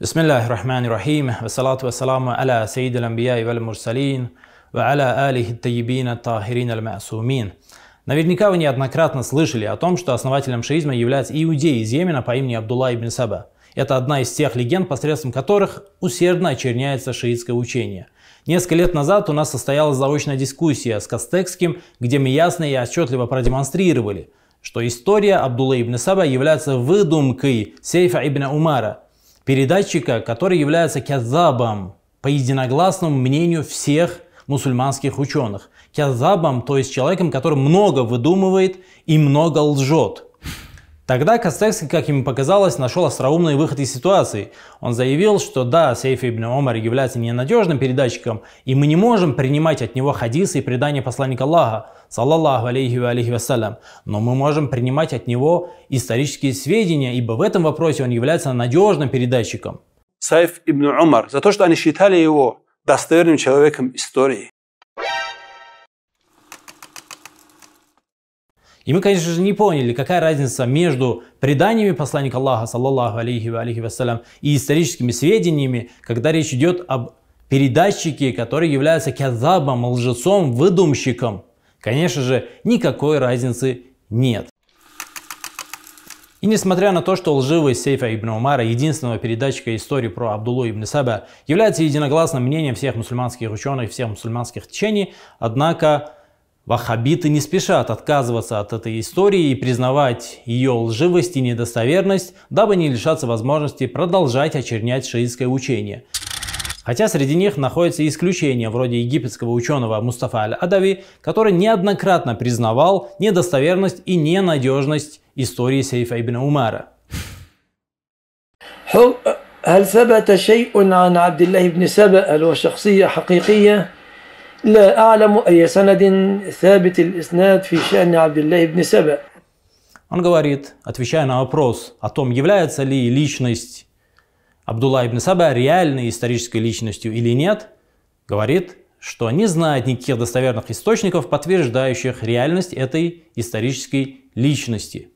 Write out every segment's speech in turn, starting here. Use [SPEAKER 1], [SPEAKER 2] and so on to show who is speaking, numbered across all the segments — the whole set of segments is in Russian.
[SPEAKER 1] بسم الله الرحمن الرحيم والصلاة والسلام على سيد الأنبياء والمرسلين وعلى آله الطيبين الطاهرين المعصومين Наверняка вы неоднократно слышали о том, что основателем шиизма является иудей из Йемена по имени Абдулла ибн Саба. Это одна из тех легенд, посредством которых усердно очерняется шиитское учение. Несколько лет назад у нас состоялась заочная дискуссия с Кастекским, где мы ясно и отчетливо продемонстрировали, что история Абдулла ибн Саба является выдумкой Сейфа ибн Умара – передатчика, который является кязабом, по единогласному мнению всех мусульманских ученых. Кязабом, то есть человеком, который много выдумывает и много лжет – Тогда Кастекский, как ему показалось, нашел остроумный выход из ситуации. Он заявил, что да, Сейф ибн Омар является ненадежным передатчиком, и мы не можем принимать от него хадисы и предания посланника Аллаха, саллаллаху алейхи ва алейхи вассалям, но мы можем принимать от него исторические сведения, ибо в этом вопросе он является надежным передатчиком. Сайф ибн Умар, за то, что они считали его достоверным человеком истории. И мы, конечно же, не поняли, какая разница между преданиями посланника Аллаха, саллаллаху алейхи ва алейхи вассалям, и историческими сведениями, когда речь идет об передатчике, который является кязабом, лжецом, выдумщиком. Конечно же, никакой разницы нет. И несмотря на то, что лживый Сейфа ибн Умара, единственного передатчика истории про Абдулу ибн Саба, является единогласным мнением всех мусульманских ученых, всех мусульманских течений, однако Вахабиты не спешат отказываться от этой истории и признавать ее лживость и недостоверность, дабы не лишаться возможности продолжать очернять шиитское учение. Хотя среди них находятся исключения вроде египетского ученого Мустафа Аль-Адави, который неоднократно признавал недостоверность и ненадежность истории Сейфа ибн Умара. هل ثبت شيء عن عبد الله بن سبأ وهو شخصية حقيقية لا أعلم أي سند ثابت الإسناد في شأن عبد الله بن سبأ Он говорит, отвечая на вопрос о том, является ли личность Абдулла ибн Саба реальной исторической личностью или нет, говорит, что не знает никаких достоверных источников, подтверждающих реальность этой исторической личности.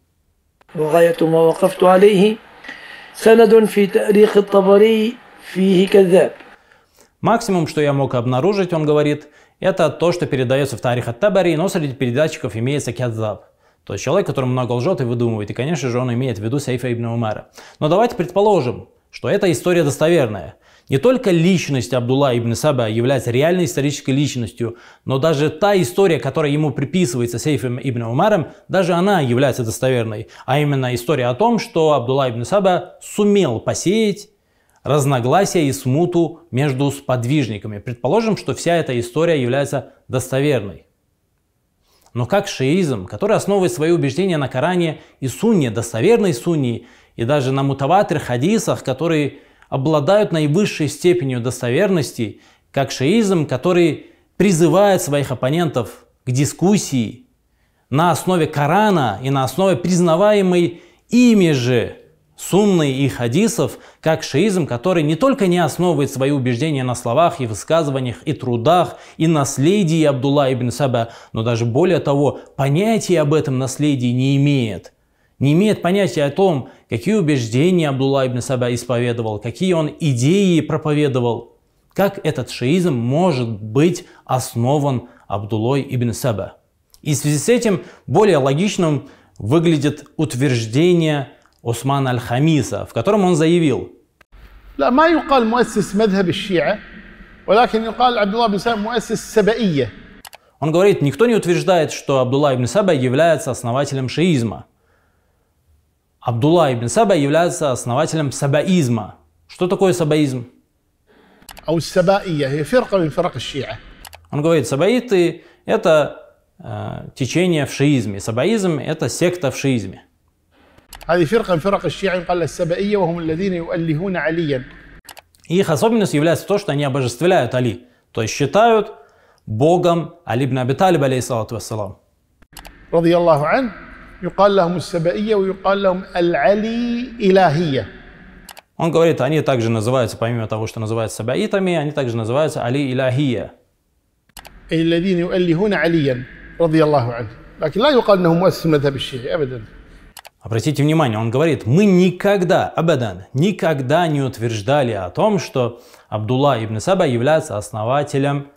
[SPEAKER 1] Максимум, что я мог обнаружить, он говорит, это то, что передается в тарих от табари но среди передатчиков имеется кядзаб. То есть человек, который много лжет и выдумывает. И, конечно же, он имеет в виду Сейфа ибн Умара. Но давайте предположим, что эта история достоверная. Не только личность Абдулла ибн Саба является реальной исторической личностью, но даже та история, которая ему приписывается Сейфом ибн Умаром, даже она является достоверной. А именно история о том, что Абдулла ибн Саба сумел посеять разногласия и смуту между сподвижниками. Предположим, что вся эта история является достоверной. Но как шиизм, который основывает свои убеждения на Коране и Сунне, достоверной Сунне, и даже на мутаватер хадисах, которые обладают наивысшей степенью достоверности, как шиизм, который призывает своих оппонентов к дискуссии на основе Корана и на основе признаваемой ими же сунны и хадисов, как шиизм, который не только не основывает свои убеждения на словах и высказываниях, и трудах, и наследии Абдулла ибн Саба, но даже более того, понятия об этом наследии не имеет. Не имеет понятия о том, какие убеждения Абдулла ибн Саба исповедовал, какие он идеи проповедовал. Как этот шиизм может быть основан Абдуллой ибн Саба? И в связи с этим более логичным выглядит утверждение – Усмана Аль-Хамиса, в котором он заявил, لا ما يقال مؤسس مذهب الشيعة ولكن يقال عبد الله بن سبع مؤسس سبئية Он говорит, никто не утверждает, что Абдулла ибн Саба является основателем шиизма. Абдулла ибн Саба является основателем сабаизма. Что такое сабаизм? Он говорит, сабаиты – это э, течение в шиизме, сабаизм – это секта в шиизме. هذه فرقة من فرق الشيعة يقال لها وهم الذين يؤلهون عليا Их особенностью является то, что они обожествляют Али, то есть считают богом Али ибн Аби Талиб, алейхиссалату вассалам. رضي الله عنه يقال لهم السبائية ويقال لهم العلي إلهية. Он говорит, они также называются, помимо того, что называются сабаитами, они также называются Али Илахия. الذين يؤلهون عليا رضي الله عنه لكن لا يقال انه مؤسس المذهب الشيعي ابدا Обратите внимание, он говорит, мы никогда, абадан, никогда не утверждали о том, что Абдулла ибн Саба является основателем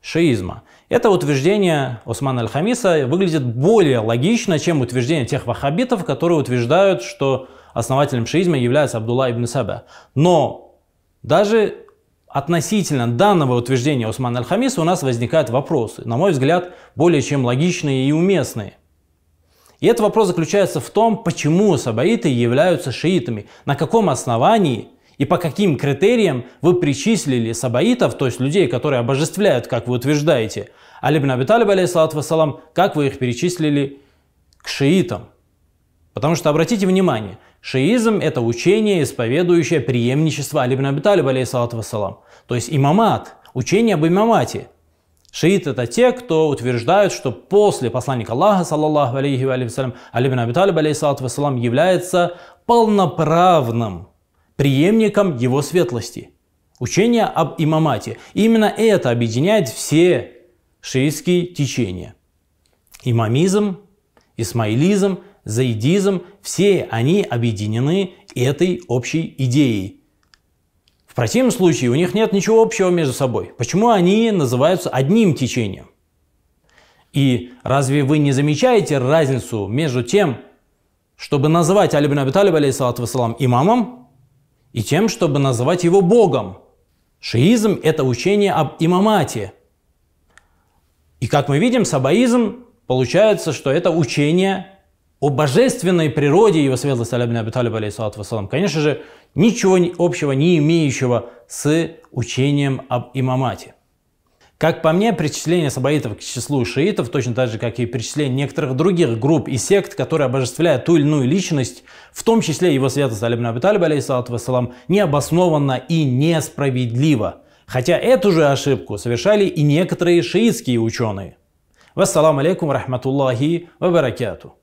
[SPEAKER 1] шиизма. Это утверждение Усмана Аль-Хамиса выглядит более логично, чем утверждение тех ваххабитов, которые утверждают, что основателем шиизма является Абдулла ибн Саба. Но даже относительно данного утверждения Усмана Аль-Хамиса у нас возникают вопросы, на мой взгляд, более чем логичные и уместные. И этот вопрос заключается в том, почему сабаиты являются шиитами, на каком основании и по каким критериям вы причислили сабаитов, то есть людей, которые обожествляют, как вы утверждаете, Алибн Абиталиб, алейхиссалату вассалам, как вы их перечислили к шиитам. Потому что обратите внимание, шиизм – это учение, исповедующее преемничество Алибн Абиталиб, алейхиссалату вассалам, то есть имамат, учение об имамате. Шииты это те, кто утверждают, что после посланника Аллаха, саллаллаху алейхи ва салям, Али бин Абиталиб, вассалам, является полноправным преемником его светлости. Учение об имамате. И именно это объединяет все шиитские течения. Имамизм, исмаилизм, заидизм – все они объединены этой общей идеей – в противном случае у них нет ничего общего между собой. Почему они называются одним течением? И разве вы не замечаете разницу между тем, чтобы называть Али бин Аби Талиб, алейсалату вассалам, имамом, и тем, чтобы называть его богом? Шиизм – это учение об имамате. И как мы видим, сабаизм получается, что это учение о божественной природе его светлости Алябин Абиталиб, алейхиссалату вассалам, конечно же, ничего общего не имеющего с учением об имамате. Как по мне, причисление сабаитов к числу шиитов, точно так же, как и причисление некоторых других групп и сект, которые обожествляют ту или иную личность, в том числе его святость Алибн Абиталиб, алейхиссалату вассалам, необоснованно и несправедливо. Хотя эту же ошибку совершали и некоторые шиитские ученые. Вассалам алейкум рахматуллахи ва баракату.